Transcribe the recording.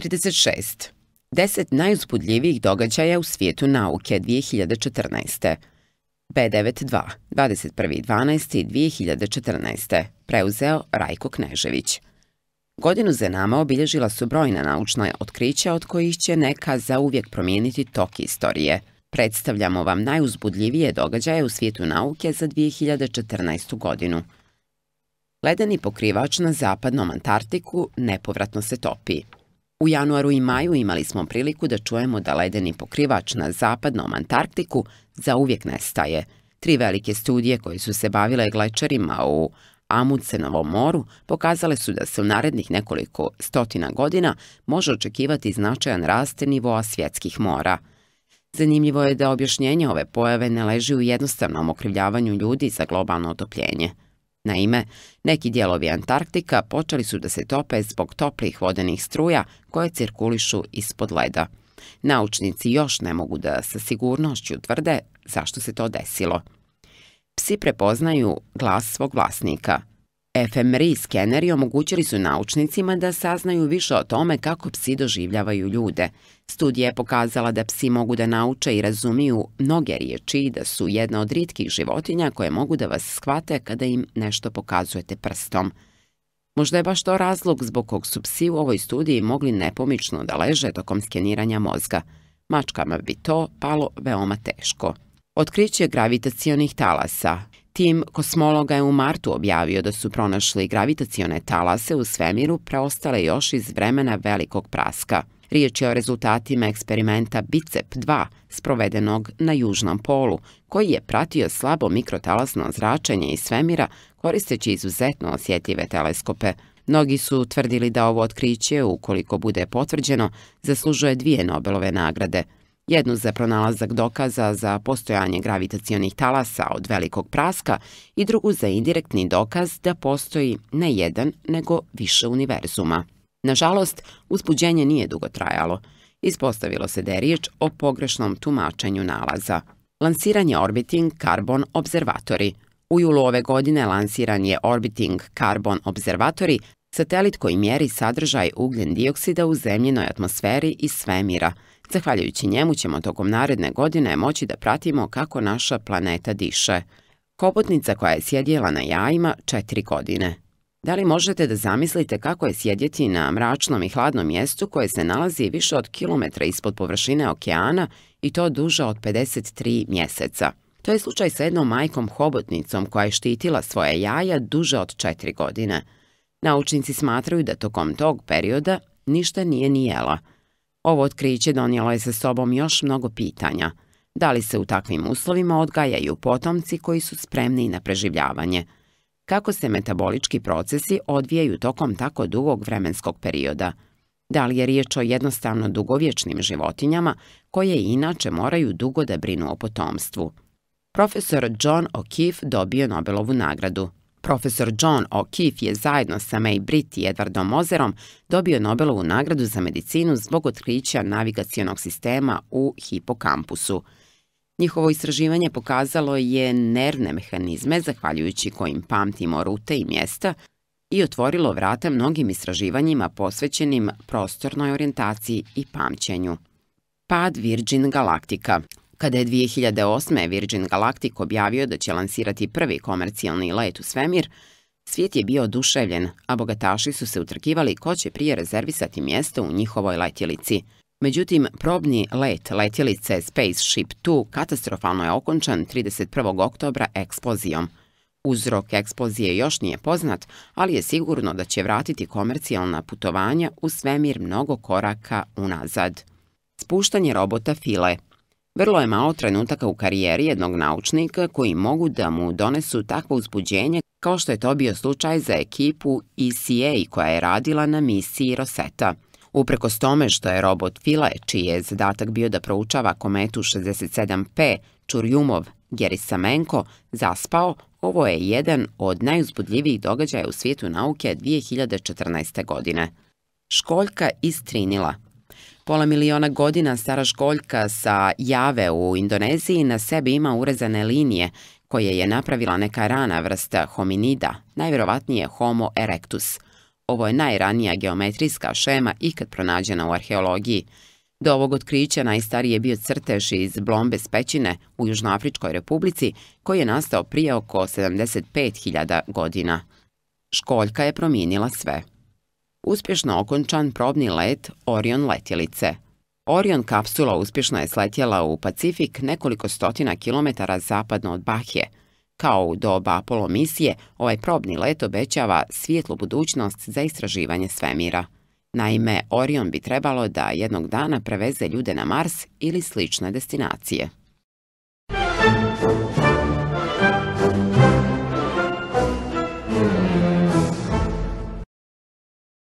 36. 10 najuzbudljivijih događaja u svijetu nauke 2014. B92, 21.12.2014. Preuzeo Rajko Knežević. Godinu za nama obilježila su brojna naučna otkrića od kojih će neka zauvijek promijeniti tok istorije. Predstavljamo vam najuzbudljivije događaje u svijetu nauke za 2014. godinu. Ledeni pokrivač na zapadnom Antartiku nepovratno se topi. U januaru i maju imali smo priliku da čujemo da ledeni pokrivač na zapadnom Antarktiku zauvijek nestaje. Tri velike studije koje su se bavile glečerima u Amucenovom moru pokazale su da se u narednih nekoliko stotina godina može očekivati značajan rast nivoa svjetskih mora. Zanimljivo je da objašnjenje ove pojave ne leži u jednostavnom okrivljavanju ljudi za globalno otopljenje. Naime, neki dijelovi Antarktika počeli su da se tope zbog toplih vodenih struja koje cirkulišu ispod leda. Naučnici još ne mogu da sa sigurnošću tvrde zašto se to desilo. Psi prepoznaju glas svog vlasnika. FMRI skeneri omogućili su naučnicima da saznaju više o tome kako psi doživljavaju ljude. Studija je pokazala da psi mogu da nauče i razumiju mnoge riječi i da su jedna od ritkih životinja koje mogu da vas shvate kada im nešto pokazujete prstom. Možda je baš to razlog zbog kog su psi u ovoj studiji mogli nepomično da leže tokom skeniranja mozga. Mačkama bi to palo veoma teško. Otkriće gravitacijonih talasa – Tim kosmologa je u martu objavio da su pronašli gravitacione talase u svemiru preostale još iz vremena velikog praska. Riječ je o rezultatima eksperimenta BICEP-2, sprovedenog na Južnom polu, koji je pratio slabo mikrotalasno zračenje iz svemira koristeći izuzetno osjetljive teleskope. Mnogi su tvrdili da ovo otkriće, ukoliko bude potvrđeno, zaslužuje dvije Nobelove nagrade – jednu za pronalazak dokaza za postojanje gravitacijonih talasa od velikog praska i drugu za indirektni dokaz da postoji ne jedan nego više univerzuma. Nažalost, uspuđenje nije dugo trajalo. Ispostavilo se da je riječ o pogrešnom tumačenju nalaza. Lansiranje Orbiting Carbon Observatory – u julu ove godine lansiran je Orbiting Carbon Observatory satelit koji mjeri sadržaj ugljen dioksida u zemljinoj atmosferi i svemira. Zahvaljujući njemu ćemo tokom naredne godine moći da pratimo kako naša planeta diše. Kobotnica koja je sjedjela na jajima četiri godine. Da li možete da zamislite kako je sjedjeti na mračnom i hladnom mjestu koje se nalazi više od kilometra ispod površine okeana i to duže od 53 mjeseca? To je slučaj sa jednom majkom hobotnicom koja je štitila svoje jaja duže od četiri godine. Naučnici smatraju da tokom tog perioda ništa nije nijela. Ovo otkriće donijelo je sa sobom još mnogo pitanja. Da li se u takvim uslovima odgajaju potomci koji su spremni na preživljavanje? Kako se metabolički procesi odvijaju tokom tako dugog vremenskog perioda? Da li je riječ o jednostavno dugovječnim životinjama koje inače moraju dugo da brinu o potomstvu? Profesor John O'Keefe dobio Nobelovu nagradu Profesor John O'Keefe je zajedno sa May Britt i Edwardom Ozerom dobio Nobelovu nagradu za medicinu zbog otkrića navigacionog sistema u hipokampusu. Njihovo istraživanje pokazalo je nervne mehanizme zahvaljujući kojim pamtimo rute i mjesta i otvorilo vrata mnogim istraživanjima posvećenim prostornoj orijentaciji i pamćenju. Pad Virgin Galactica kada je 2008. Virgin Galactic objavio da će lansirati prvi komercijalni let u svemir, svijet je bio oduševljen, a bogataši su se utrkivali ko će prije rezervisati mjesto u njihovoj letjelici. Međutim, probni let letjelice Spaceship 2 katastrofalno je okončan 31. oktobra eksplozijom. Uzrok eksplozije još nije poznat, ali je sigurno da će vratiti komercijalna putovanja u svemir mnogo koraka unazad. Spuštanje robota File – vrlo je malo trenutaka u karijeri jednog naučnika koji mogu da mu donesu takvo uzbuđenje kao što je to bio slučaj za ekipu ECA koja je radila na misiji Rosetta. Upreko tome što je robot File, čiji je zadatak bio da proučava kometu 67P Čurjumov Gerisamenko, zaspao, ovo je jedan od najuzbudljivijih događaja u svijetu nauke 2014. godine. Školjka istrinila – pola miliona godina stara školjka sa jave u Indoneziji na sebi ima urezane linije koje je napravila neka rana vrsta hominida, najvjerovatnije Homo erectus. Ovo je najranija geometrijska šema ikad pronađena u arheologiji. Do ovog otkrića najstariji je bio crtež iz Blombe pećine u Južnoafričkoj republici koji je nastao prije oko 75.000 godina. Školjka je promijenila sve uspješno okončan probni let Orion letjelice. Orion kapsula uspješno je sletjela u Pacifik nekoliko stotina kilometara zapadno od Bahije. Kao u doba Apollo misije, ovaj probni let obećava svijetlu budućnost za istraživanje svemira. Naime, Orion bi trebalo da jednog dana preveze ljude na Mars ili slične destinacije.